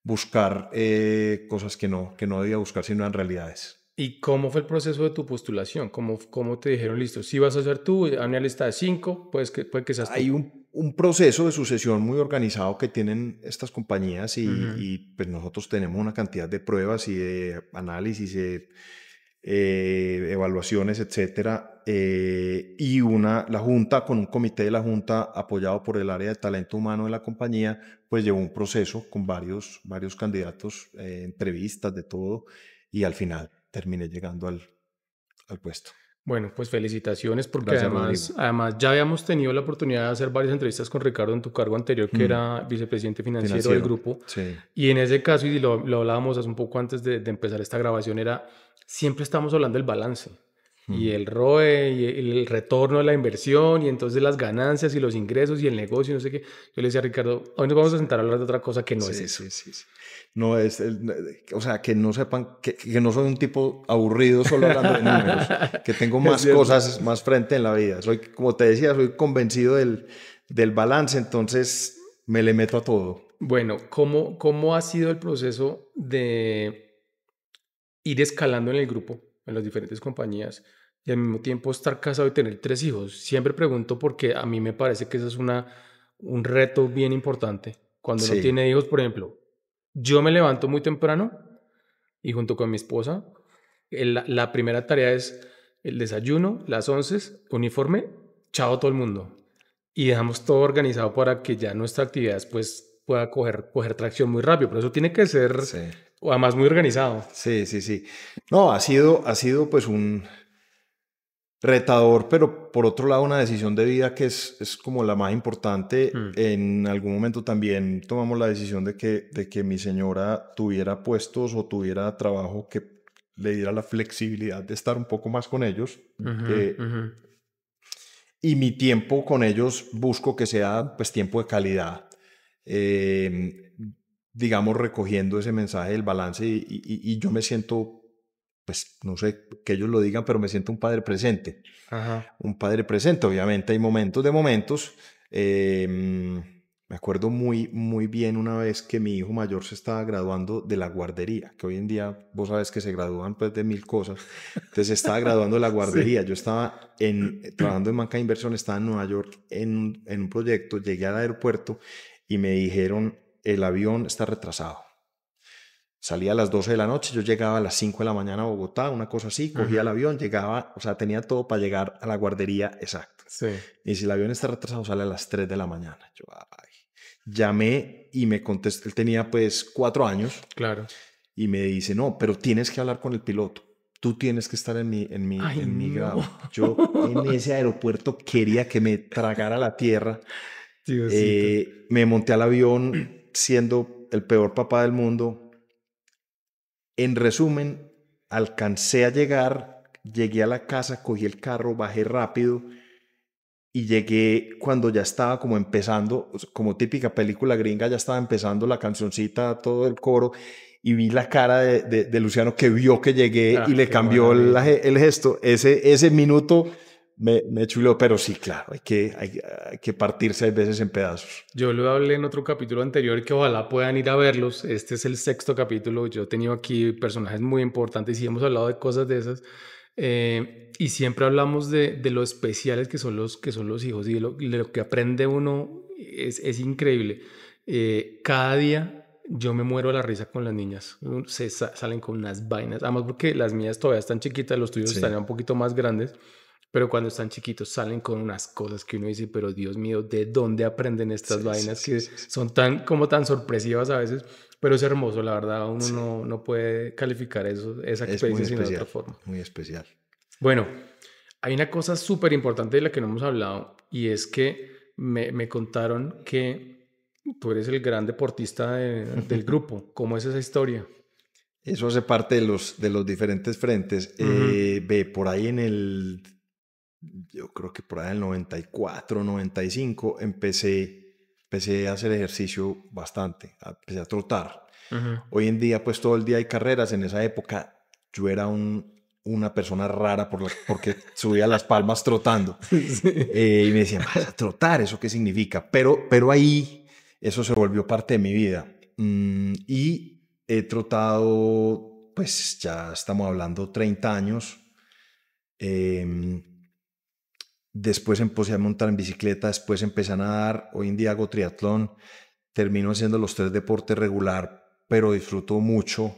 buscar eh, cosas que no, que no debía buscar, sino eran realidades. ¿Y cómo fue el proceso de tu postulación? ¿Cómo, cómo te dijeron, listo, si vas a ser tú, una lista de cinco, pues que, puede que seas Hay tú. Un, un, proceso de sucesión muy organizado que tienen estas compañías y, pues nosotros tenemos una cantidad de pruebas y de análisis, de eh, eh, evaluaciones, etcétera. Eh, y una, la Junta, con un comité de la Junta apoyado por el área de talento humano de la compañía, pues llevó un proceso con varios, varios candidatos, entrevistas, de todo, y al final terminé llegando al, puesto. Bueno, pues felicitaciones porque además, ya habíamos tenido la oportunidad de hacer varias entrevistas con Ricardo en tu cargo anterior, que mm. era vicepresidente financiero, del grupo. Y en ese caso, y lo, lo hablábamos hace un poco antes de, de, empezar esta grabación, era siempre estamos hablando del balance y el ROE y el retorno de la inversión y entonces las ganancias y los ingresos y el negocio no sé qué. Yo le decía a Ricardo, hoy nos vamos a sentar a hablar de otra cosa que no es eso. Sí, sí, no es, o sea, que no sepan, que, no soy un tipo aburrido solo hablando de números, que tengo más cosas más frente en la vida. Soy, como te decía, soy convencido del, del balance, entonces me le meto a todo. Bueno, ¿cómo, ¿cómo ha sido el proceso de ir escalando en el grupo? en las diferentes compañías y al mismo tiempo estar casado y tener tres hijos. Siempre pregunto porque a mí me parece que eso es una, un reto bien importante. Cuando uno tiene hijos, por ejemplo, yo me levanto muy temprano y junto con mi esposa, la primera tarea es el desayuno, las once, uniforme, chao todo el mundo. Y dejamos todo organizado para que ya nuestra actividad pues pueda coger, coger tracción muy rápido, pero eso tiene que ser además muy organizado. Sí, sí, sí. No, ha sido, ha sido pues un retador, pero por otro lado una decisión de vida que es, es como la más importante. Hmm. En algún momento también tomamos la decisión de que, de que mi señora tuviera puestos o tuviera trabajo que le diera la flexibilidad de estar un poco más con ellos. Y mi tiempo con ellos busco que sea pues tiempo de calidad. Eh, digamos, recogiendo ese mensaje del balance y, yo me siento, pues no sé que ellos lo digan, pero me siento un padre presente. Un padre presente, obviamente hay momentos de momentos. Eh, me acuerdo muy, muy bien una vez que mi hijo mayor se estaba graduando de la guardería, que hoy en día vos sabes que se gradúan pues de mil cosas. Entonces se estaba graduando de la guardería. Yo estaba en, trabajando en banca de inversión, estaba en Nueva York en, en un proyecto, llegué al aeropuerto y me dijeron, el avión está retrasado. Salía a las 12 de la noche, yo llegaba a las 5 de la mañana a Bogotá, una cosa así, cogía el avión, llegaba, o sea, tenía todo para llegar a la guardería exacta. Y si el avión está retrasado, sale a las 3 de la mañana. Yo, Llamé y me contestó, él tenía pues cuatro años. Claro. Y me dice, no, pero tienes que hablar con el piloto tú tienes que estar en mi, en mi, en mi grado. Yo en ese aeropuerto quería que me tragara la tierra eh, me monté al avión siendo el peor papá del mundo. En resumen, alcancé a llegar, llegué a la casa, cogí el carro, bajé rápido y llegué cuando ya estaba como empezando, como típica película gringa, ya estaba empezando la cancioncita, todo el coro, y vi la cara de, Luciano que vio que llegué ah, y le cambió el, el, gesto. Ese, ese minuto me, me pero sí, claro, hay que, hay, que partirse a veces en pedazos. Yo lo hablé en otro capítulo anterior que ojalá puedan ir a verlos. Este es el sexto capítulo. Yo he tenido aquí personajes muy importantes y hemos hablado de cosas de esas. Eh, y siempre hablamos de, de, lo especiales que son los, que son los hijos y de lo, que aprende uno es, increíble. Eh, cada día yo me muero a la risa con las niñas. Se salen con unas vainas. Además, porque las mías todavía están chiquitas, los tuyos estarían un poquito más grandes. Pero cuando están chiquitos salen con unas cosas que uno dice, pero Dios mío, ¿de dónde aprenden estas vainas que son tan como tan sorpresivas a veces? Pero es hermoso, la verdad, uno no, no, puede calificar eso, esa experiencia de otra forma. Muy especial. Bueno, hay una cosa súper importante de la que no hemos hablado y es que me, me contaron que tú eres el gran deportista del grupo. ¿Cómo es esa historia? Eso hace parte de los, de los diferentes frentes. Eh, ve, por ahí en el yo creo que por ahí el 94, 95, empecé, empecé a hacer ejercicio bastante, empecé a trotar. Hoy en día, pues todo el día hay carreras. En esa época yo era un, una persona rara por porque subía las palmas trotando. Eh, y me decían, a trotar, ¿eso qué significa? Pero, pero ahí eso se volvió parte de mi vida. Mm, y he trotado, pues ya estamos hablando 30 años. Em, después empecé a montar en bicicleta, después empecé a nadar, hoy en día hago triatlón, termino haciendo los tres deportes regular, pero disfruto mucho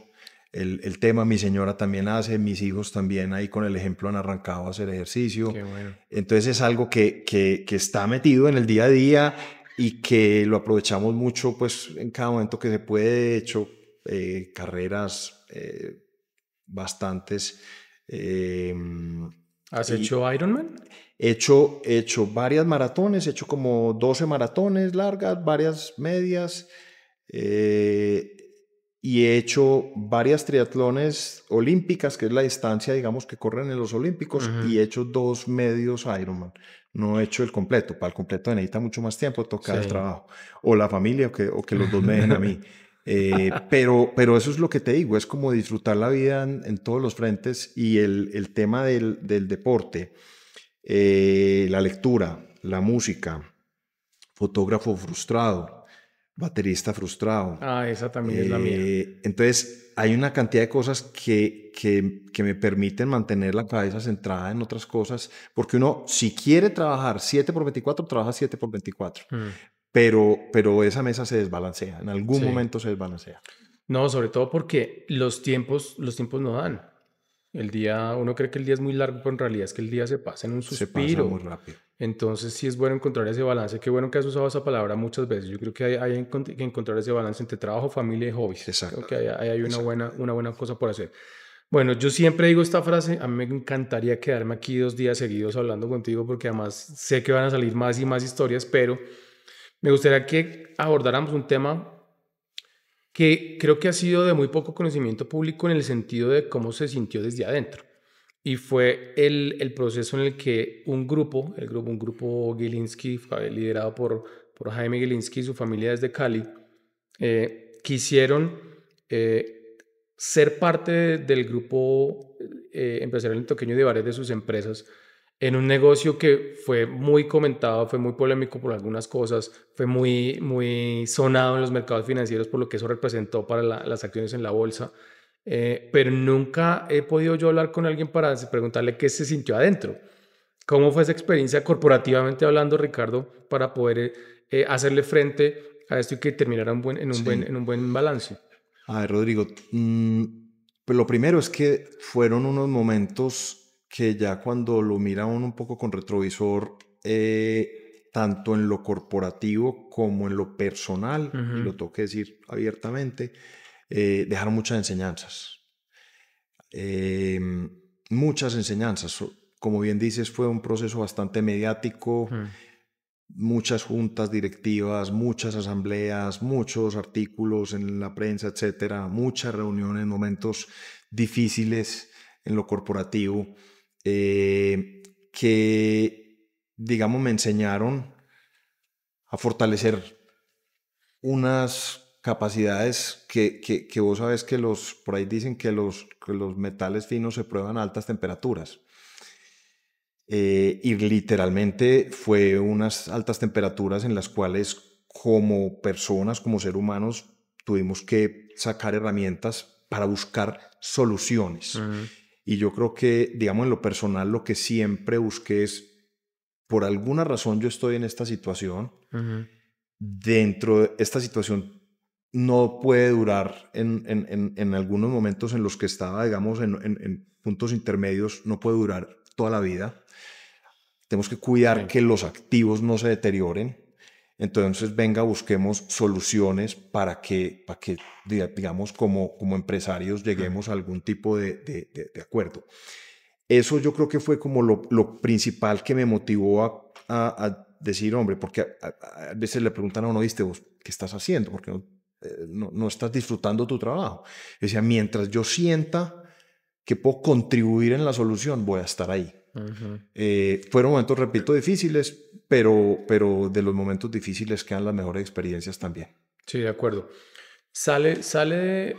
el, tema, mi señora también hace, mis hijos también ahí con el ejemplo han arrancado a hacer ejercicio. Entonces es algo que, está metido en el día a día y que lo aprovechamos mucho pues en cada momento que se puede, de hecho, eh, carreras eh, bastantes. Em, ¿Has hecho Ironman? He hecho, he hecho varias maratones, he hecho como 12 maratones largas, varias medias, eh, y he hecho varias triatlones olímpicas, que es la distancia, digamos, que corren en los Olímpicos, y he hecho dos medios Ironman. No he hecho el completo, para el completo necesita mucho más tiempo, tocar el trabajo, o la familia, o que, o que los dos me den a mí. Eh, pero, pero eso es lo que te digo, es como disfrutar la vida en, en todos los frentes y el, el tema del, del deporte eh, la lectura, la música, fotógrafo frustrado, baterista frustrado. Ah, esa también es la mía. Eh, entonces, hay una cantidad de cosas que, que, que, me permiten mantener la cabeza centrada en otras cosas, porque uno, si quiere trabajar 7 por 24, trabaja 7 por 24. Mm. Pero, pero esa mesa se desbalancea, en algún momento se desbalancea. No, sobre todo porque los tiempos, los tiempos no dan. El día, uno cree que el día es muy largo, pero en realidad es que el día se pasa en un suspiro. Se pasa muy rápido. Entonces sí es bueno encontrar ese balance. Qué bueno que has usado esa palabra muchas veces. Yo creo que hay, que encontrar ese balance entre trabajo, familia y hobbies. Exacto. que ahí hay, una, buena, una buena cosa por hacer. Bueno, yo siempre digo esta frase, a mí me encantaría quedarme aquí dos días seguidos hablando contigo porque además sé que van a salir más y más historias, pero me gustaría que abordáramos un tema que creo que ha sido de muy poco conocimiento público en el sentido de cómo se sintió desde adentro. Y fue el, el proceso en el que un grupo, el grupo, un grupo Gilinski, liderado por, por Jaime Gilinski y su familia desde Cali, eh, quisieron eh, ser parte del grupo eh, empresarial toqueño de varias de sus empresas en un negocio que fue muy comentado, fue muy polémico por algunas cosas, fue muy, muy sonado en los mercados financieros por lo que eso representó para las acciones en la bolsa. Eh, pero nunca he podido yo hablar con alguien para preguntarle qué se sintió adentro. ¿Cómo fue esa experiencia corporativamente hablando, Ricardo, para poder eh, hacerle frente a esto y que terminara buen, en, un buen, en un buen balance? A ver, Rodrigo, mm, pues lo primero es que fueron unos momentos que ya cuando lo mira un poco con retrovisor, eh, tanto en lo corporativo como en lo personal, y lo tengo que decir abiertamente, eh, dejaron muchas enseñanzas. Em, muchas enseñanzas. Como bien dices, fue un proceso bastante mediático, muchas juntas directivas, muchas asambleas, muchos artículos en la prensa, etcétera, muchas reuniones, momentos difíciles en lo corporativo eh, que, digamos, me enseñaron a fortalecer unas capacidades que, que, vos sabes que los, por ahí dicen que los, los metales finos se prueban a altas temperaturas. Eh, y literalmente fue unas altas temperaturas en las cuales como personas, como seres humanos, tuvimos que sacar herramientas para buscar soluciones. Y yo creo que, digamos, en lo personal, lo que siempre busqué es, por alguna razón yo estoy en esta situación, dentro de esta situación no puede durar en, en, algunos momentos en los que estaba, digamos, en, puntos intermedios, no puede durar toda la vida. Tenemos que cuidar que los activos no se deterioren, entonces, venga, busquemos soluciones para que, para que digamos, como, como empresarios lleguemos a algún tipo de, de, acuerdo. Eso yo creo que fue como lo, principal que me motivó a, decir, hombre, porque a, veces le preguntan a uno, ¿viste qué estás haciendo? Porque eh, no, no, estás disfrutando tu trabajo. Decía, mientras yo sienta que puedo contribuir en la solución, voy a estar ahí. Eh, fueron momentos, repito, difíciles, pero, pero de los momentos difíciles quedan las mejores experiencias también. Sí, de acuerdo. Sale, sale,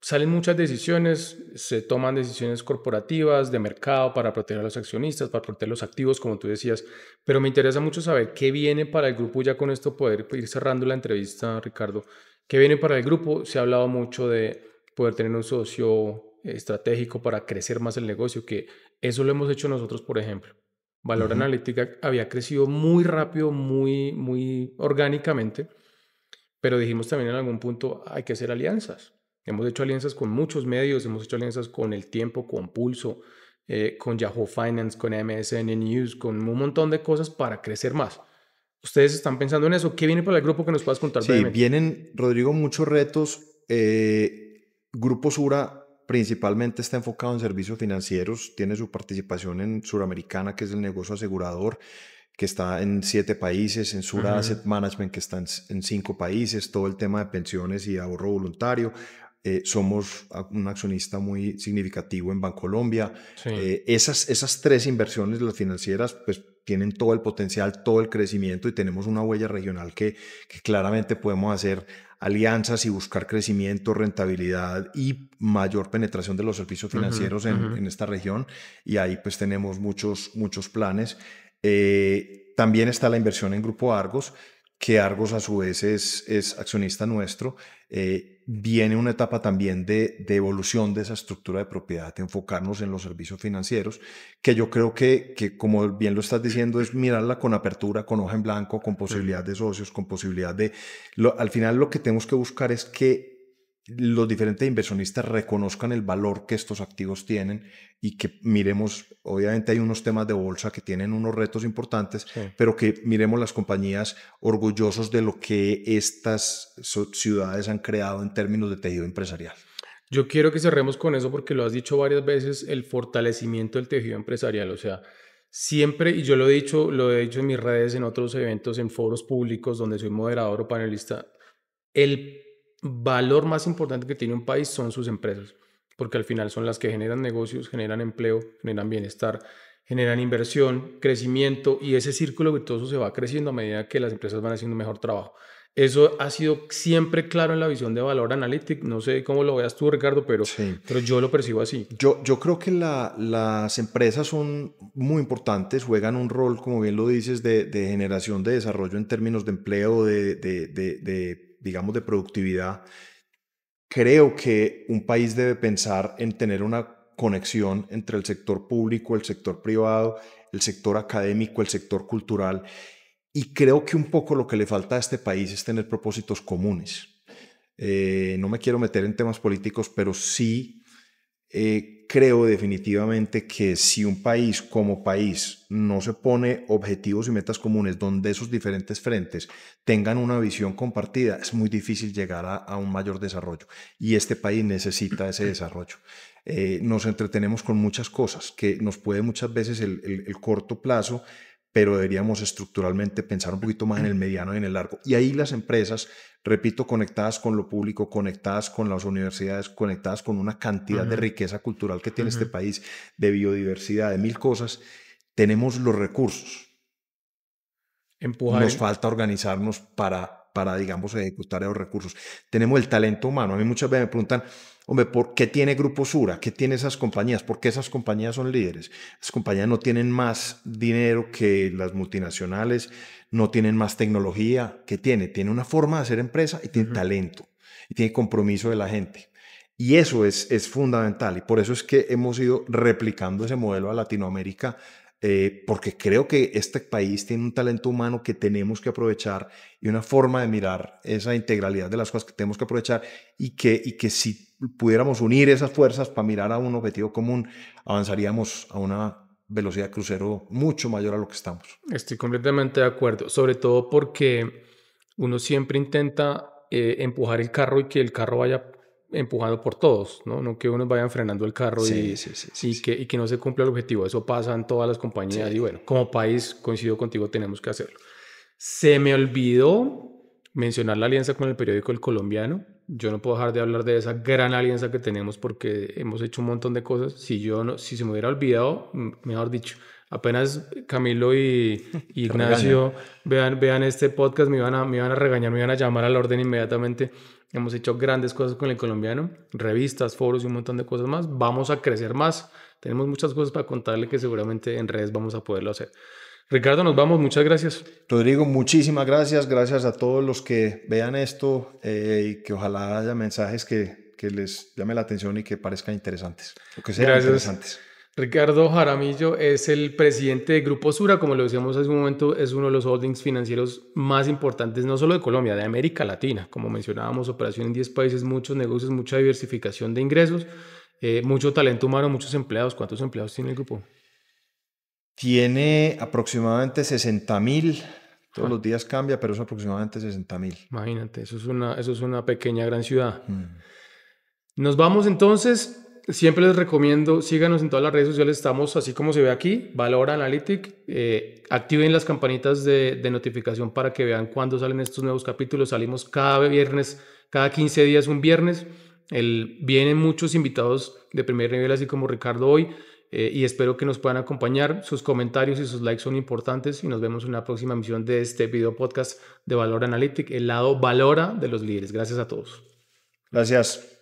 salen muchas decisiones, se toman decisiones corporativas, de mercado, para proteger a los accionistas, para proteger los activos, como tú decías, pero me interesa mucho saber qué viene para el grupo, ya con esto poder ir cerrando la entrevista, Ricardo, qué viene para el grupo, se ha hablado mucho de poder tener un socio estratégico para crecer más el negocio, que eso lo hemos hecho nosotros, por ejemplo. Valor Analítica había crecido muy rápido, muy, muy orgánicamente, pero dijimos también en algún punto, hay que hacer alianzas. Hemos hecho alianzas con muchos medios, hemos hecho alianzas con El Tiempo, con Pulso, eh, con Yahoo Finance, con MSN News, con un montón de cosas para crecer más. Ustedes están pensando en eso. ¿Qué viene para el grupo que nos puedas contar? Sí, vienen, Rodrigo, muchos retos. Eh, grupo Sura principalmente está enfocado en servicios financieros, tiene su participación en Suramericana, que es el negocio asegurador, que está en siete países, en Sura Asset Management, que está en, cinco países, todo el tema de pensiones y ahorro voluntario. Eh, somos un accionista muy significativo en Bancolombia. Eh, esas, esas tres inversiones, las financieras, pues tienen todo el potencial, todo el crecimiento y tenemos una huella regional que, claramente podemos hacer alianzas y buscar crecimiento, rentabilidad y mayor penetración de los servicios financieros en, esta región. Y ahí pues tenemos muchos, muchos planes. Eh, también está la inversión en Grupo Argos, que Argos a su vez es accionista nuestro eh, viene una etapa también de, de, evolución de esa estructura de propiedad, de enfocarnos en los servicios financieros, que yo creo que, que, como bien lo estás diciendo, es mirarla con apertura, con hoja en blanco, con posibilidad de socios, con posibilidad de... al final lo que tenemos que buscar es que los diferentes inversionistas reconozcan el valor que estos activos tienen y que miremos, obviamente hay unos temas de bolsa que tienen unos retos importantes, pero que miremos las compañías orgullosos de lo que estas ciudades han creado en términos de tejido empresarial. Yo quiero que cerremos con eso porque lo has dicho varias veces, el fortalecimiento del tejido empresarial, o sea, siempre, y yo lo he dicho, lo he dicho en mis redes, en otros eventos, en foros públicos donde soy moderador o panelista, el valor más importante que tiene un país son sus empresas, porque al final son las que generan negocios, generan empleo, generan bienestar, generan inversión, crecimiento y ese círculo virtuoso se va creciendo a medida que las empresas van haciendo mejor trabajo. Eso ha sido siempre claro en la visión de Valor Analytic. No sé cómo lo veas tú, Ricardo, pero, pero yo lo percibo así. Yo, yo creo que las empresas son muy importantes, juegan un rol, como bien lo dices, de, generación de desarrollo en términos de empleo, de, de digamos, de productividad, creo que un país debe pensar en tener una conexión entre el sector público, el sector privado, el sector académico, el sector cultural. Y creo que un poco lo que le falta a este país es tener propósitos comunes. Eh, no me quiero meter en temas políticos, pero sí eh, creo definitivamente que si un país como país no se pone objetivos y metas comunes donde esos diferentes frentes tengan una visión compartida, es muy difícil llegar a, un mayor desarrollo. Y este país necesita ese desarrollo. Eh, nos entretenemos con muchas cosas que nos puede muchas veces el, el, el corto plazo pero deberíamos estructuralmente pensar un poquito más en el mediano y en el largo. Y ahí las empresas, repito, conectadas con lo público, conectadas con las universidades, conectadas con una cantidad de riqueza cultural que tiene este país, de biodiversidad, de mil cosas, tenemos los recursos. Empujar. Nos falta organizarnos para, para, digamos, ejecutar esos recursos. Tenemos el talento humano. A mí muchas veces me preguntan, Hombre, ¿por qué tiene Grupo Sura? ¿Qué tiene esas compañías? ¿Por qué esas compañías son líderes? Las compañías no tienen más dinero que las multinacionales, no tienen más tecnología. ¿Qué tiene? Tiene una forma de hacer empresa y tiene talento y tiene compromiso de la gente. Y eso es, es fundamental y por eso es que hemos ido replicando ese modelo a Latinoamérica eh, porque creo que este país tiene un talento humano que tenemos que aprovechar y una forma de mirar esa integralidad de las cosas que tenemos que aprovechar y que, y que si pudiéramos unir esas fuerzas para mirar a un objetivo común, avanzaríamos a una velocidad de crucero mucho mayor a lo que estamos. Estoy completamente de acuerdo, sobre todo porque uno siempre intenta eh, empujar el carro y que el carro vaya empujado por todos, ¿no? No que uno vayan frenando el carro y, sí, que, y, que, no se cumpla el objetivo. Eso pasa en todas las compañías y bueno, como país, coincido contigo, tenemos que hacerlo. Se me olvidó mencionar la alianza con el periódico El Colombiano yo no puedo dejar de hablar de esa gran alianza que tenemos porque hemos hecho un montón de cosas. Si yo no, si se me hubiera olvidado, mejor dicho, apenas Camilo y, Ignacio vean, vean este podcast, me van, a, me van a regañar, me van a llamar al orden inmediatamente. Hemos hecho grandes cosas con el colombiano, revistas, foros y un montón de cosas más. Vamos a crecer más. Tenemos muchas cosas para contarle que seguramente en redes vamos a poderlo hacer. Ricardo, nos vamos. Muchas gracias. Rodrigo, muchísimas gracias. Gracias a todos los que vean esto eh, y que ojalá haya mensajes que, que, les llamen la atención y que parezcan interesantes. que gracias. interesantes. Ricardo Jaramillo es el presidente de Grupo Sura, como lo decíamos hace un momento, es uno de los holdings financieros más importantes, no solo de Colombia, de América Latina. Como mencionábamos, operación en 10 países, muchos negocios, mucha diversificación de ingresos, eh, mucho talento humano, muchos empleados. ¿Cuántos empleados tiene el grupo? Tiene aproximadamente 60 mil. Todos ah. los días cambia, pero es aproximadamente 60 mil. Imagínate, eso es, una, eso es una pequeña gran ciudad. Mm. Nos vamos entonces. Siempre les recomiendo, síganos en todas las redes sociales. Estamos así como se ve aquí, Valor Analytic. Eh, activen las campanitas de, notificación para que vean cuándo salen estos nuevos capítulos. Salimos cada viernes, cada 15 días, un viernes. vienen muchos invitados de primer nivel, así como Ricardo hoy. Eh, y espero que nos puedan acompañar. Sus comentarios y sus likes son importantes y nos vemos en una próxima emisión de este video podcast de Valor Analytic, el lado valora de los líderes. Gracias a todos. Gracias.